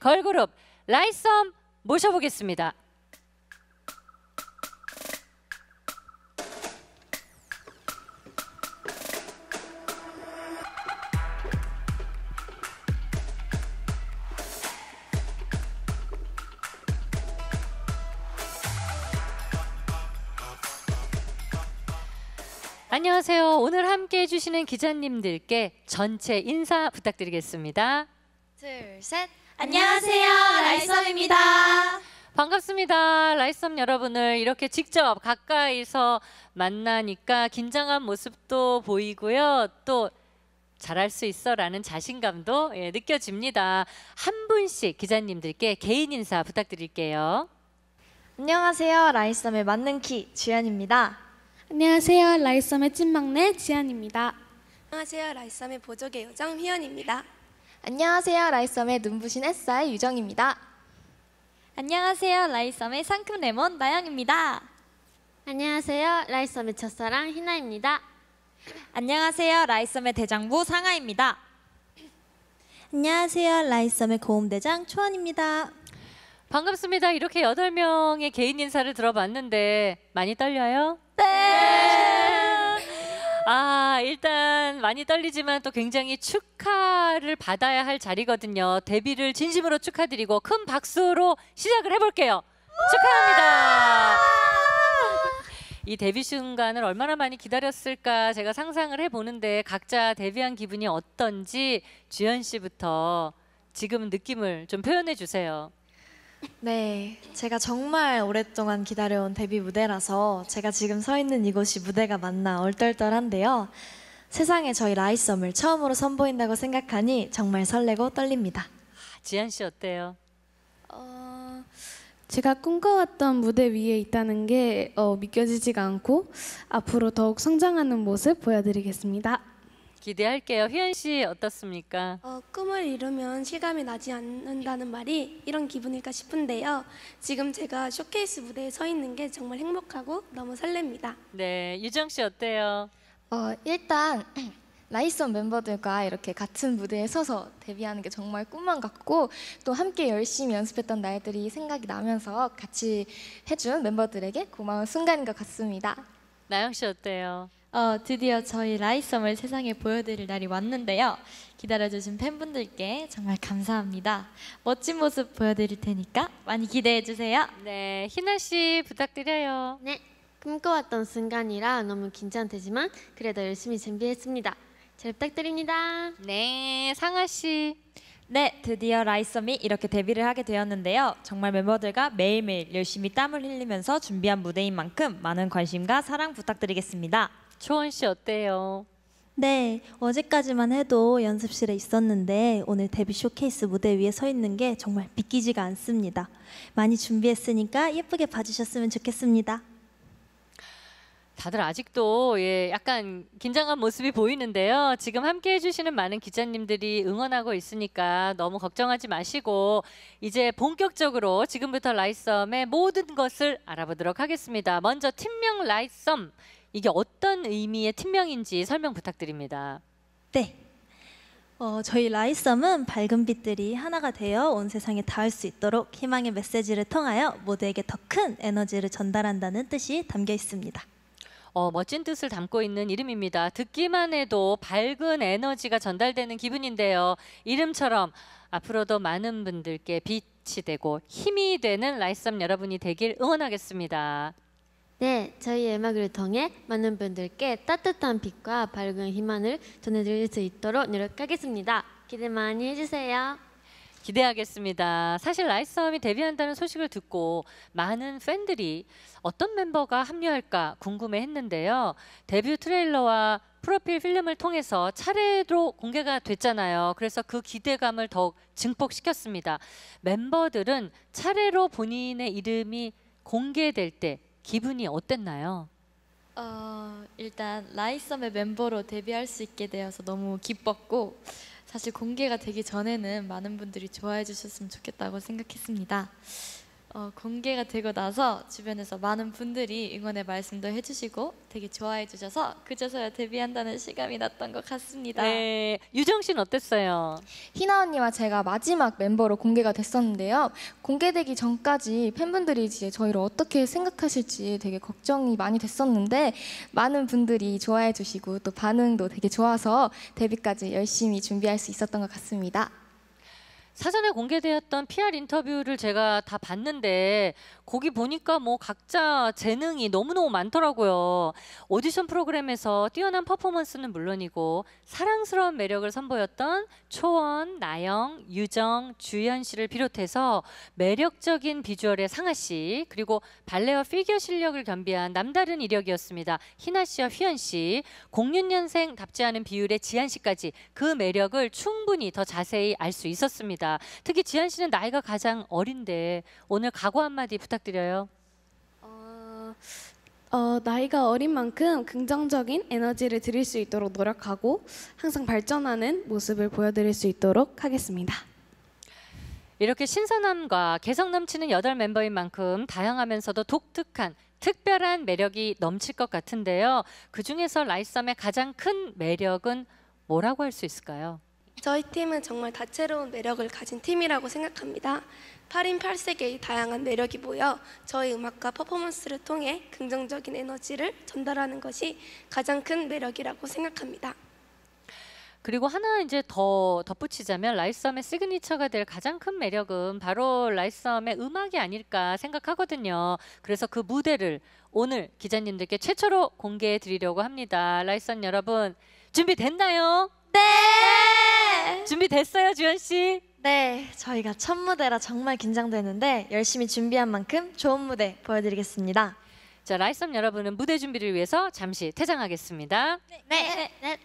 걸그룹 라이썸 모셔보겠습니다. 안녕하세요. 오늘 함께 해주시는 기자님들께 전체 인사 부탁드리겠습니다. 둘, 셋. 안녕하세요. 라이썸입니다. 반갑습니다. 라이썸 여러분을 이렇게 직접 가까이서 만나니까 긴장한 모습도 보이고요. 또 잘할 수 있어라는 자신감도 예, 느껴집니다. 한 분씩 기자님들께 개인 인사 부탁드릴게요. 안녕하세요. 라이썸의 맞는 키 주연입니다. 안녕하세요. 라이썸의 찐막내 지안입니다. 안녕하세요. 라이썸의 보조개 요정 희연입니다. 안녕하세요. 라이썸의 눈부신 햇살 유정입니다. 안녕하세요. 라이썸의 상큼 레몬 나영입니다. 안녕하세요. 라이썸의 첫사랑 희나입니다. 안녕하세요. 라이썸의 대장부 상아입니다. 안녕하세요. 라이썸의 고음대장 초원입니다. 반갑습니다. 이렇게 여덟 명의 개인 인사를 들어봤는데 많이 떨려요? 네. 아, 일단 많이 떨리지만 또 굉장히 축하를 받아야 할 자리거든요. 데뷔를 진심으로 축하드리고 큰 박수로 시작을 해볼게요. 축하합니다. 이 데뷔 순간을 얼마나 많이 기다렸을까 제가 상상을 해보는데 각자 데뷔한 기분이 어떤지 주연 씨부터 지금 느낌을 좀 표현해 주세요. 네, 제가 정말 오랫동안 기다려온 데뷔 무대라서 제가 지금 서 있는 이곳이 무대가 맞나 얼떨떨한데요. 세상에 저희 라이썸을 처음으로 선보인다고 생각하니 정말 설레고 떨립니다. 지한 씨 어때요? 어, 제가 꿈꿔왔던 무대 위에 있다는 게 어, 믿겨지지가 않고 앞으로 더욱 성장하는 모습 보여드리겠습니다. 기대할게요. 휘연 씨 어떻습니까? 어, 꿈을 이루면 실감이 나지 않는다는 말이 이런 기분일까 싶은데요. 지금 제가 쇼케이스 무대에 서 있는 게 정말 행복하고 너무 설렙니다. 네, 유정 씨 어때요? 어, 일단 라이선 멤버들과 이렇게 같은 무대에 서서 데뷔하는 게 정말 꿈만 같고 또 함께 열심히 연습했던 날들이 생각이 나면서 같이 해준 멤버들에게 고마운 순간인 것 같습니다. 나영 씨 어때요? 어, 드디어 저희 라이썸을 세상에 보여드릴 날이 왔는데요. 기다려주신 팬분들께 정말 감사합니다. 멋진 모습 보여드릴 테니까 많이 기대해주세요. 네, 희나 씨 부탁드려요. 네, 꿈꿔왔던 순간이라 너무 긴장되지만 그래도 열심히 준비했습니다. 잘 부탁드립니다. 네, 상아 씨. 네, 드디어 라이썸이 이렇게 데뷔를 하게 되었는데요. 정말 멤버들과 매일매일 열심히 땀을 흘리면서 준비한 무대인 만큼 많은 관심과 사랑 부탁드리겠습니다. 초원 씨 어때요? 네, 어제까지만 해도 연습실에 있었는데 오늘 데뷔 쇼케이스 무대 위에 서 있는 게 정말 믿기지가 않습니다. 많이 준비했으니까 예쁘게 봐주셨으면 좋겠습니다. 다들 아직도 예, 약간 긴장한 모습이 보이는데요. 지금 함께 해주시는 많은 기자님들이 응원하고 있으니까 너무 걱정하지 마시고 이제 본격적으로 지금부터 라이썸의 모든 것을 알아보도록 하겠습니다. 먼저 팀명 라이썸 이게 어떤 의미의 팀명인지 설명 부탁드립니다. 네. 어, 저희 라이썸은 밝은 빛들이 하나가 되어 온 세상에 닿을 수 있도록 희망의 메시지를 통하여 모두에게 더 큰 에너지를 전달한다는 뜻이 담겨 있습니다. 어, 멋진 뜻을 담고 있는 이름입니다. 듣기만 해도 밝은 에너지가 전달되는 기분인데요. 이름처럼 앞으로도 많은 분들께 빛이 되고 힘이 되는 라이썸 여러분이 되길 응원하겠습니다. 네, 저희의 음악을 통해 많은 분들께 따뜻한 빛과 밝은 희망을 전해드릴 수 있도록 노력하겠습니다. 기대 많이 해주세요. 기대하겠습니다. 사실 라이썸이 데뷔한다는 소식을 듣고 많은 팬들이 어떤 멤버가 합류할까 궁금해했는데요. 데뷔 트레일러와 프로필 필름을 통해서 차례로 공개가 됐잖아요. 그래서 그 기대감을 더욱 증폭시켰습니다. 멤버들은 차례로 본인의 이름이 공개될 때 기분이 어땠나요? 어, 일단 라이썸의 멤버로 데뷔할 수 있게 되어서 너무 기뻤고 사실 공개가 되기 전에는 많은 분들이 좋아해 주셨으면 좋겠다고 생각했습니다. 어, 공개가 되고 나서 주변에서 많은 분들이 응원의 말씀도 해주시고 되게 좋아해 주셔서 그제서야 데뷔한다는 시감이 났던 것 같습니다. 네, 유정 씨는 어땠어요? 희나 언니와 제가 마지막 멤버로 공개가 됐었는데요. 공개되기 전까지 팬분들이 이제 저희를 어떻게 생각하실지 되게 걱정이 많이 됐었는데 많은 분들이 좋아해 주시고 또 반응도 되게 좋아서 데뷔까지 열심히 준비할 수 있었던 것 같습니다. 사전에 공개되었던 PR 인터뷰를 제가 다 봤는데 거기 보니까 뭐 각자 재능이 너무너무 많더라고요. 오디션 프로그램에서 뛰어난 퍼포먼스는 물론이고 사랑스러운 매력을 선보였던 초원, 나영, 유정, 주현 씨를 비롯해서 매력적인 비주얼의 상하 씨 그리고 발레와 피겨 실력을 겸비한 남다른 이력이었습니다. 희나 씨와 휘연 씨, 06년생 답지 않은 비율의 지한 씨까지 그 매력을 충분히 더 자세히 알 수 있었습니다. 특히 지한 씨는 나이가 가장 어린데 오늘 각오 한마디 부탁드립니다. 부탁드려요. 어, 어, 나이가 어린 만큼 긍정적인 에너지를 드릴 수 있도록 노력하고 항상 발전하는 모습을 보여드릴 수 있도록 하겠습니다. 이렇게 신선함과 개성 넘치는 여덟 멤버인 만큼 다양하면서도 독특한 특별한 매력이 넘칠 것 같은데요. 그중에서 라이썸의 가장 큰 매력은 뭐라고 할 수 있을까요? 저희 팀은 정말 다채로운 매력을 가진 팀이라고 생각합니다. 8인 8색의 다양한 매력이 모여 저희 음악과 퍼포먼스를 통해 긍정적인 에너지를 전달하는 것이 가장 큰 매력이라고 생각합니다. 그리고 하나 이제 더 덧붙이자면 라이썸의 시그니처가 될 가장 큰 매력은 바로 라이썸의 음악이 아닐까 생각하거든요. 그래서 그 무대를 오늘 기자님들께 최초로 공개해 드리려고 합니다. 라이썸 여러분 준비됐나요? 네! 준비됐어요, 주현 씨? 네, 저희가 첫 무대라 정말 긴장되는데 열심히 준비한 만큼 좋은 무대 보여드리겠습니다. 자, 라이썸 여러분은 무대 준비를 위해서 잠시 퇴장하겠습니다. 네. 네. 네.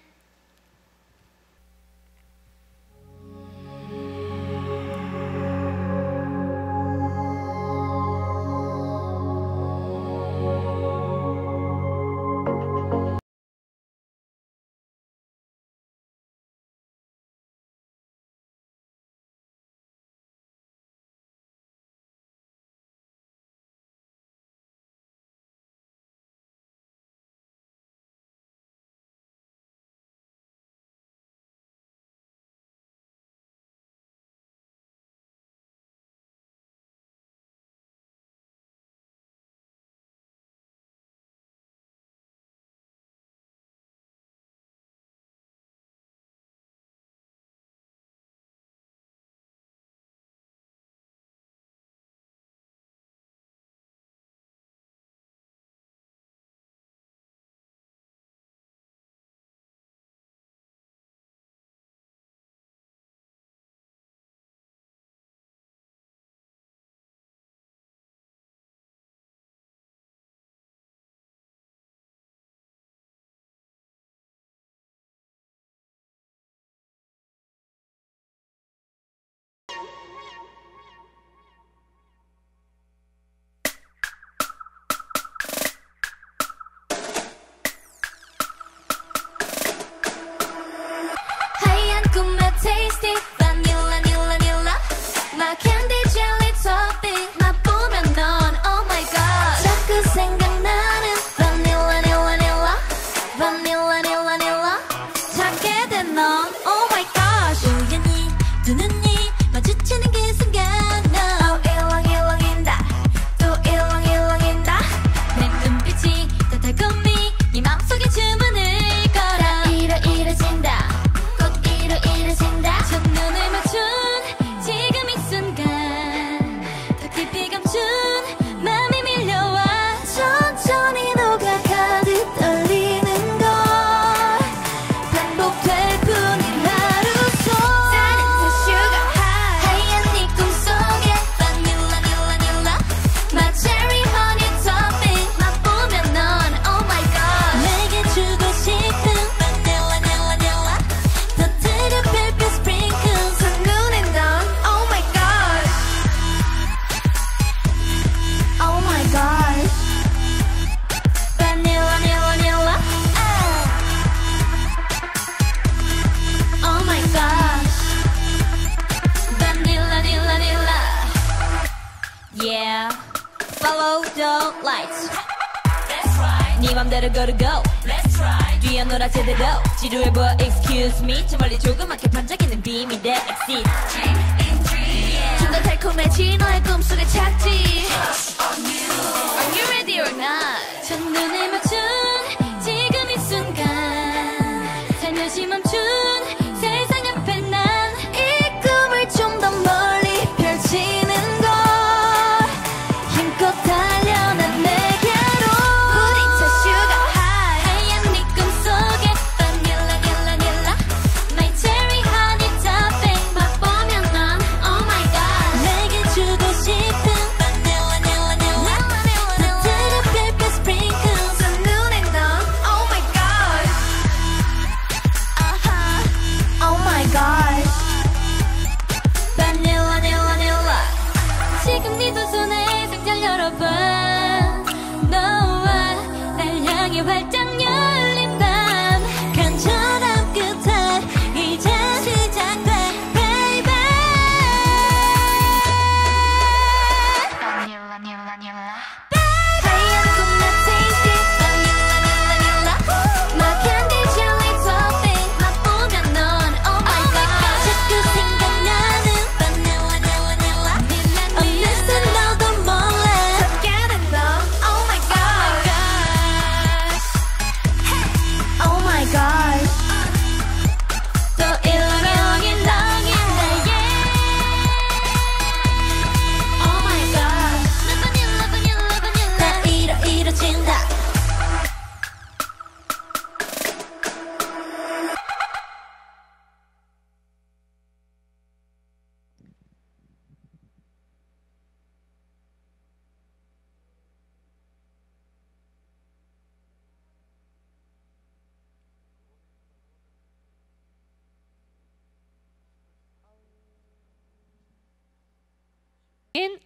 to go Let's try 뛰어놀아 제대로 지루해 보여 excuse me 저 멀리 조그맣게 반짝이는 비밀의 exit 좀더 달콤해진 너의 꿈속에 착지 Are you ready or not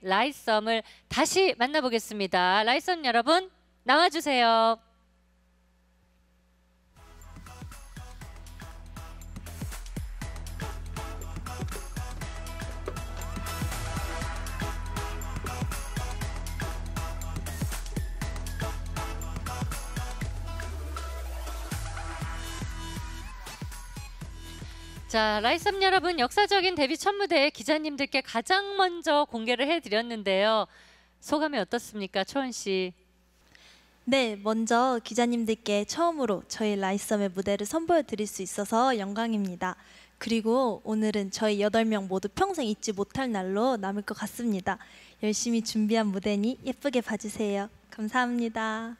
라이썸을 다시 만나보겠습니다. 라이썸 여러분 나와주세요. 자, 라이썸 여러분 역사적인 데뷔 첫 무대에 기자님들께 가장 먼저 공개를 해드렸는데요. 소감이 어떻습니까, 초원 씨? 네, 먼저 기자님들께 처음으로 저희 라이썸의 무대를 선보여 드릴 수 있어서 영광입니다. 그리고 오늘은 저희 여명 모두 평생 잊지 못할 날로 남을 것 같습니다. 열심히 준비한 무대니 예쁘게 봐주세요. 감사합니다.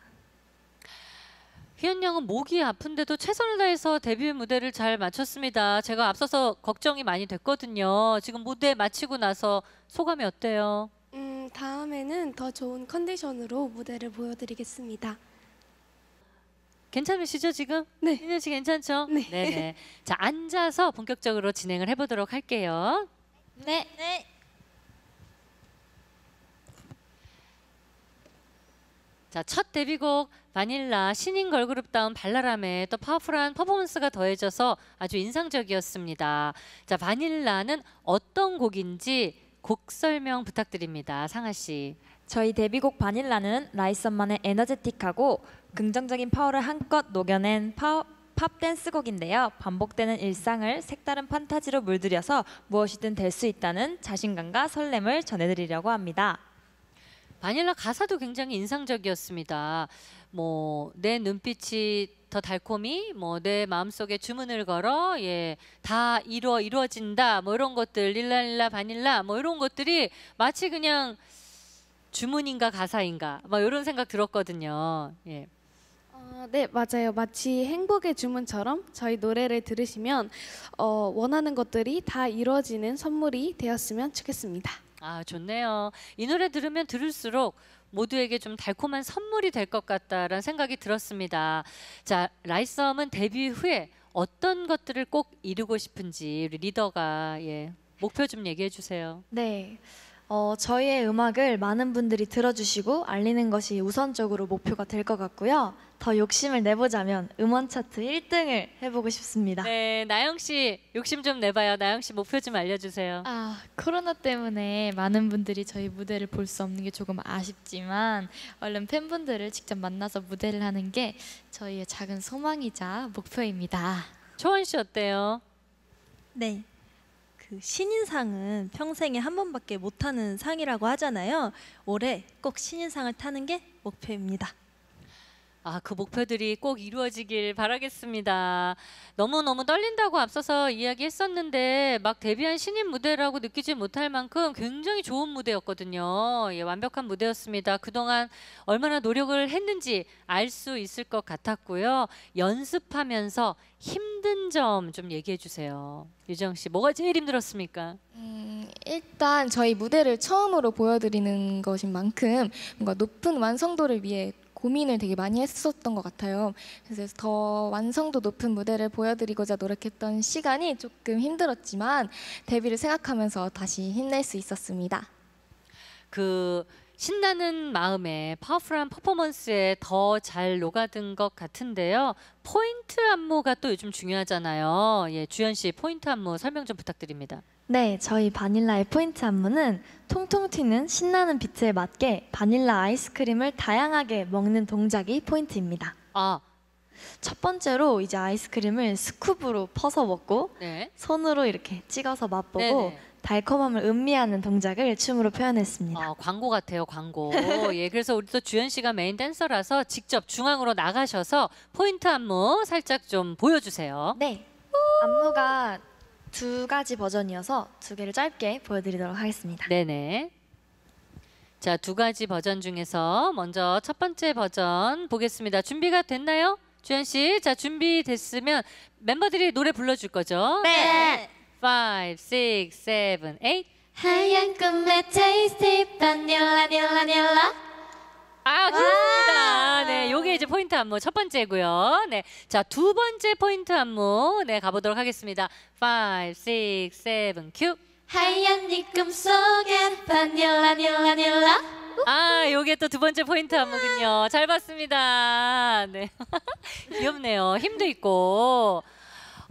희연 양은 목이 아픈데도 최선을 다해서 데뷔 무대를 잘 마쳤습니다. 제가 앞서서 걱정이 많이 됐거든요. 지금 무대 마치고 나서 소감이 어때요? 음, 다음에는 더 좋은 컨디션으로 무대를 보여드리겠습니다. 괜찮으시죠 지금? 네. 희연 씨 괜찮죠? 네. 네네. 자 앉아서 본격적으로 진행을 해보도록 할게요. 네. 네. 자, 첫 데뷔곡 바닐라 신인 걸그룹다운 발랄함에 또 파워풀한 퍼포먼스가 더해져서 아주 인상적이었습니다. 자, 바닐라는 어떤 곡인지 곡 설명 부탁드립니다. 상아 씨. 저희 데뷔곡 바닐라는 라이썸만의 에너제틱하고 긍정적인 파워를 한껏 녹여낸 파워 팝댄스 곡인데요. 반복되는 일상을 색다른 판타지로 물들여서 무엇이든 될 수 있다는 자신감과 설렘을 전해드리려고 합니다. 바닐라 가사도 굉장히 인상적이었습니다. 뭐 내 눈빛이 더 달콤히 뭐내 마음속에 주문을 걸어 예다 이루어 이루어진다 뭐 이런 것들 릴라릴라 바닐라 뭐 이런 것들이 마치 그냥 주문인가 가사인가 막 이런 생각 들었거든요. 예. 어, 네 맞아요 마치 행복의 주문처럼 저희 노래를 들으시면 어, 원하는 것들이 다 이루어지는 선물이 되었으면 좋겠습니다. 아, 좋네요. 이 노래 들으면 들을수록 모두에게 좀 달콤한 선물이 될 것 같다라는 생각이 들었습니다. 자, 라이썸은 데뷔 후에 어떤 것들을 꼭 이루고 싶은지 우리 리더가 예, 목표 좀 얘기해 주세요. 네. 어, 저희의 음악을 많은 분들이 들어주시고 알리는 것이 우선적으로 목표가 될 것 같고요. 더 욕심을 내보자면 음원 차트 1등을 해보고 싶습니다. 네, 나영 씨 욕심 좀 내봐요. 나영 씨 목표 좀 알려주세요. 아, 코로나 때문에 많은 분들이 저희 무대를 볼 수 없는 게 조금 아쉽지만 얼른 팬분들을 직접 만나서 무대를 하는 게 저희의 작은 소망이자 목표입니다. 초원 씨 어때요? 네, 그 신인상은 평생에 한 번밖에 못 타는 상이라고 하잖아요. 올해 꼭 신인상을 타는 게 목표입니다. 아, 그 목표들이 꼭 이루어지길 바라겠습니다. 너무너무 떨린다고 앞서서 이야기했었는데 막 데뷔한 신인 무대라고 느끼지 못할 만큼 굉장히 좋은 무대였거든요. 예, 완벽한 무대였습니다. 그동안 얼마나 노력을 했는지 알 수 있을 것 같았고요. 연습하면서 힘든 점 좀 얘기해 주세요. 유정 씨, 뭐가 제일 힘들었습니까? 음, 일단 저희 무대를 처음으로 보여드리는 것인 만큼 뭔가 높은 완성도를 위해 고민을 되게 많이 했었던 것 같아요. 그래서 더 완성도 높은 무대를 보여드리고자 노력했던 시간이 조금 힘들었지만 데뷔를 생각하면서 다시 힘낼 수 있었습니다. 그 신나는 마음에 파워풀한 퍼포먼스에 더 잘 녹아든 것 같은데요. 포인트 안무가 또 요즘 중요하잖아요. 예, 주현 씨 포인트 안무 설명 좀 부탁드립니다. 네, 저희 바닐라의 포인트 안무는 통통 튀는 신나는 비트에 맞게 바닐라 아이스크림을 다양하게 먹는 동작이 포인트입니다. 아, 첫 번째로 이제 아이스크림을 스쿱으로 퍼서 먹고 네. 손으로 이렇게 찍어서 맛보고 네네. 네. 달콤함을 음미하는 동작을 춤으로 표현했습니다. 아, 광고 같아요, 광고. 예, 그래서 우리 또주연 씨가 메인 댄서라서 직접 중앙으로 나가셔서 포인트 안무 살짝 좀 보여주세요. 네. 안무가 두 가지 버전이어서 두 개를 짧게 보여드리도록 하겠습니다. 네네. 자, 두 가지 버전 중에서 먼저 첫 번째 버전 보겠습니다. 준비가 됐나요? 주현 씨. 자, 준비됐으면 멤버들이 노래 불러줄 거죠? 네. 5, 6, 7, 8. 하얀 꿈에 테이스티 바닐라 닐라 닐라 아, 귀 네, 이제 포인트 안무 첫 번째고요. 네, 자 두 번째 포인트 안무 네 가보도록 하겠습니다. 5, 6, 7, 큐. 하얀 네 꿈속엔 바닐라 닐라 닐라 아, 요게 또 두 번째 포인트 안무군요. 잘 봤습니다. 네. 귀엽네요. 힘도 있고.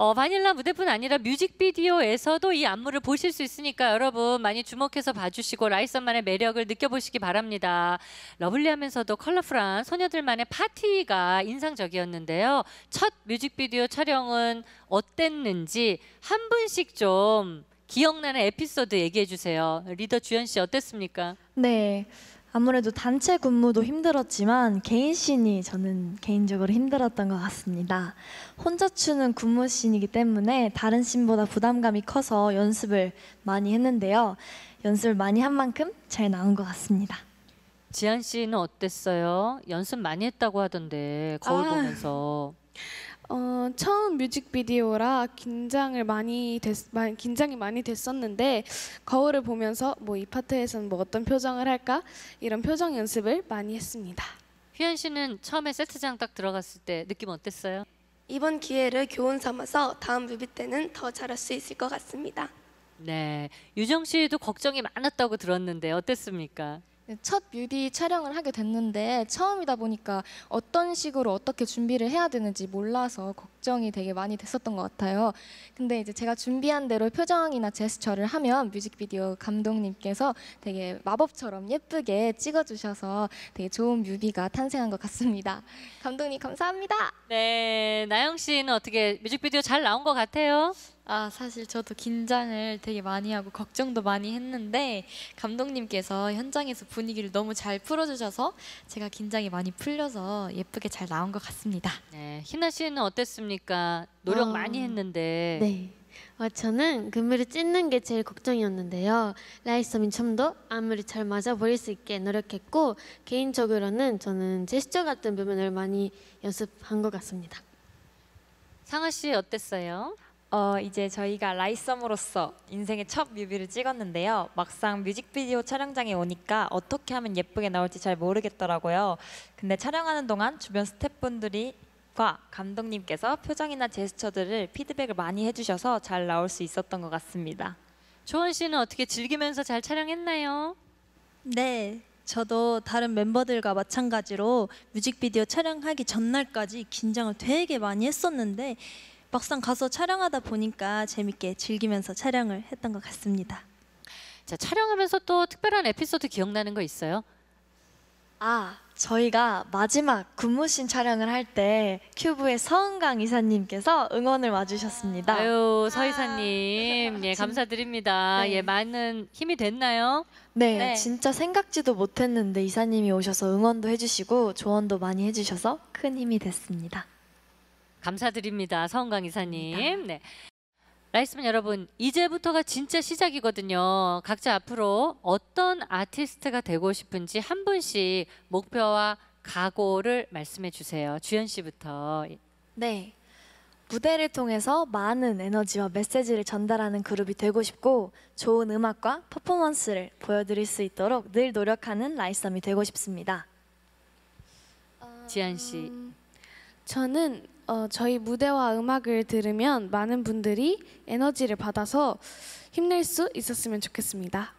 어, 바닐라 무대뿐 아니라 뮤직비디오에서도 이 안무를 보실 수 있으니까 여러분 많이 주목해서 봐주시고 라이선만의 매력을 느껴보시기 바랍니다. 러블리하면서도 컬러풀한 소녀들만의 파티가 인상적이었는데요. 첫 뮤직비디오 촬영은 어땠는지 한 분씩 좀 기억나는 에피소드 얘기해 주세요. 리더 주연씨 어땠습니까? 네. 아무래도 단체 근무도 힘들었지만 개인 씬이 저는 개인적으로 힘들었던 것 같습니다. 혼자 추는 근무 씬이기 때문에 다른 씬보다 부담감이 커서 연습을 많이 했는데요. 연습을 많이 한 만큼 잘 나온 것 같습니다. 지한 씨는 어땠어요? 연습 많이 했다고 하던데 거울 아. 보면서. 어, 처음 뮤직비디오라 긴장을 많이 됐, 많이- 긴장이 많이 됐었는데 거울을 보면서 뭐 이 파트에서는 뭐 어떤 표정을 할까 이런 표정 연습을 많이 했습니다. 휘연 씨는 처음에 세트장 딱 들어갔을 때 느낌 어땠어요? 이번 기회를 교훈 삼아서 다음 뮤비 때는 더 잘할 수 있을 것 같습니다. 네, 유정 씨도 걱정이 많았다고 들었는데 어땠습니까? 첫 뮤비 촬영을 하게 됐는데 처음이다 보니까 어떤 식으로 어떻게 준비를 해야 되는지 몰라서 걱정이 되게 많이 됐었던 것 같아요. 근데 이제 제가 준비한 대로 표정이나 제스처를 하면 뮤직비디오 감독님께서 되게 마법처럼 예쁘게 찍어주셔서 되게 좋은 뮤비가 탄생한 것 같습니다. 감독님 감사합니다. 네, 나영 씨는 어떻게 뮤직비디오 잘 나온 것 같아요? 아, 사실 저도 긴장을 되게 많이 하고 걱정도 많이 했는데 감독님께서 현장에서 분위기를 너무 잘 풀어주셔서 제가 긴장이 많이 풀려서 예쁘게 잘 나온 것 같습니다. 네, 희나 씨는 어땠습니까? 어떠습니까 노력 어. 많이 했는데. 네. 어, 저는 그물을 찢는 게 제일 걱정이었는데요. 라이썸 민첨도 아무리 잘 맞아 보일 수 있게 노력했고 개인적으로는 저는 제스처 같은 부분을 많이 연습한 것 같습니다. 상아 씨 어땠어요? 어, 이제 저희가 라이썸으로서 인생의 첫 뮤비를 찍었는데요. 막상 뮤직비디오 촬영장에 오니까 어떻게 하면 예쁘게 나올지 잘 모르겠더라고요. 근데 촬영하는 동안 주변 스태프분들이 과 감독님께서 표정이나 제스처들을 피드백을 많이 해주셔서 잘 나올 수 있었던 것 같습니다. 조원 씨는 어떻게 즐기면서 잘 촬영했나요? 네, 저도 다른 멤버들과 마찬가지로 뮤직비디오 촬영하기 전날까지 긴장을 되게 많이 했었는데 막상 가서 촬영하다 보니까 재밌게 즐기면서 촬영을 했던 것 같습니다. 자, 촬영하면서 또 특별한 에피소드 기억나는 거 있어요? 아, 저희가 마지막 군무신 촬영을 할 때 큐브의 서은강 이사님께서 응원을 와주셨습니다. 아유, 서 이사님. 예, 감사드립니다. 네. 예, 많은 힘이 됐나요? 네, 네. 진짜 생각지도 못했는데 이사님이 오셔서 응원도 해주시고 조언도 많이 해주셔서 큰 힘이 됐습니다. 감사드립니다. 서은강 이사님. 네. 라이스맨 여러분 이제부터가 진짜 시작이거든요. 각자 앞으로 어떤 아티스트가 되고 싶은지 한 분씩 목표와 각오를 말씀해 주세요. 주연 씨부터. 네. 무대를 통해서 많은 에너지와 메시지를 전달하는 그룹이 되고 싶고 좋은 음악과 퍼포먼스를 보여드릴 수 있도록 늘 노력하는 라이썸이 되고 싶습니다. 지한 씨. 음, 저는 어, 저희 무대와 음악을 들으면 많은 분들이 에너지를 받아서 힘낼 수 있었으면 좋겠습니다.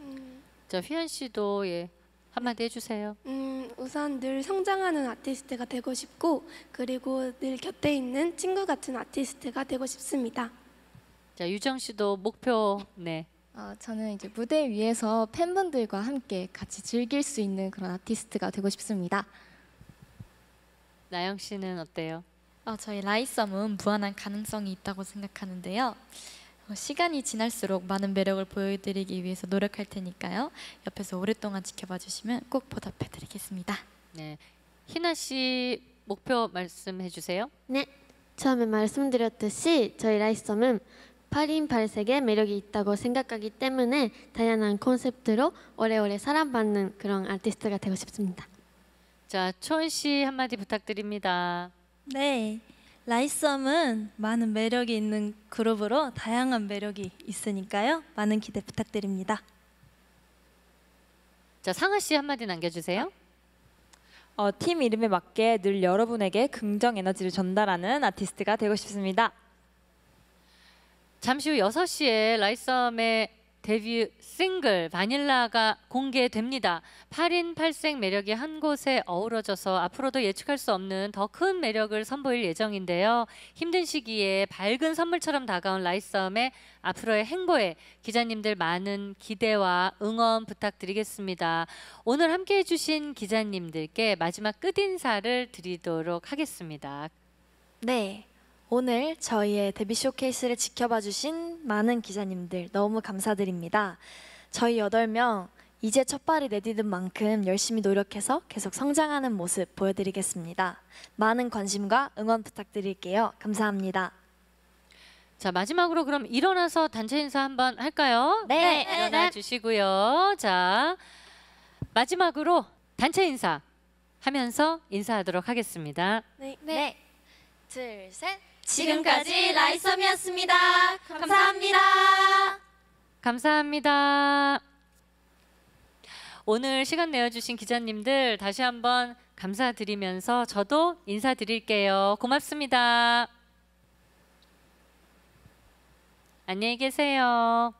음. 자 휘연 씨도 예 한마디 해주세요. 음, 우선 늘 성장하는 아티스트가 되고 싶고 그리고 늘 곁에 있는 친구 같은 아티스트가 되고 싶습니다. 자 유정 씨도 목표 네 어, 저는 이제 무대 위에서 팬분들과 함께 같이 즐길 수 있는 그런 아티스트가 되고 싶습니다. 나영 씨는 어때요? 어, 저희 라이썸은 무한한 가능성이 있다고 생각하는데요. 어, 시간이 지날수록 많은 매력을 보여드리기 위해서 노력할 테니까요. 옆에서 오랫동안 지켜봐 주시면 꼭 보답해 드리겠습니다. 네. 희나 씨 목표 말씀해 주세요. 네. 처음에 말씀드렸듯이 저희 라이썸은 8인 8색의 매력이 있다고 생각하기 때문에 다양한 콘셉트로 오래오래 사랑받는 그런 아티스트가 되고 싶습니다. 자, 초원 씨 한마디 부탁드립니다. 네. 라이썸은 많은 매력이 있는 그룹으로 다양한 매력이 있으니까요. 많은 기대 부탁드립니다. 자, 상아 씨 한마디 남겨주세요. 어, 팀 이름에 맞게 늘 여러분에게 긍정 에너지를 전달하는 아티스트가 되고 싶습니다. 잠시 후 6시에 라이썸의 데뷔 싱글 바닐라가 공개됩니다. 8인 8색 매력이 한 곳에 어우러져서 앞으로도 예측할 수 없는 더 큰 매력을 선보일 예정인데요. 힘든 시기에 밝은 선물처럼 다가온 라이썸의 앞으로의 행보에 기자님들 많은 기대와 응원 부탁드리겠습니다. 오늘 함께해 주신 기자님들께 마지막 끝인사를 드리도록 하겠습니다. 네. 오늘 저희의 데뷔 쇼케이스를 지켜봐 주신 많은 기자님들 너무 감사드립니다. 저희 8명 이제 첫발이 내디딘 만큼 열심히 노력해서 계속 성장하는 모습 보여드리겠습니다. 많은 관심과 응원 부탁드릴게요. 감사합니다. 자 마지막으로 그럼 일어나서 단체 인사 한번 할까요? 네. 네, 일어나 주시고요. 자 마지막으로 단체 인사 하면서 인사하도록 하겠습니다. 네. 네. 네. 둘, 셋. 지금까지 라이썸이었습니다. 감사합니다. 감사합니다. 오늘 시간 내어주신 기자님들 다시 한번 감사드리면서 저도 인사드릴게요. 고맙습니다. 안녕히 계세요.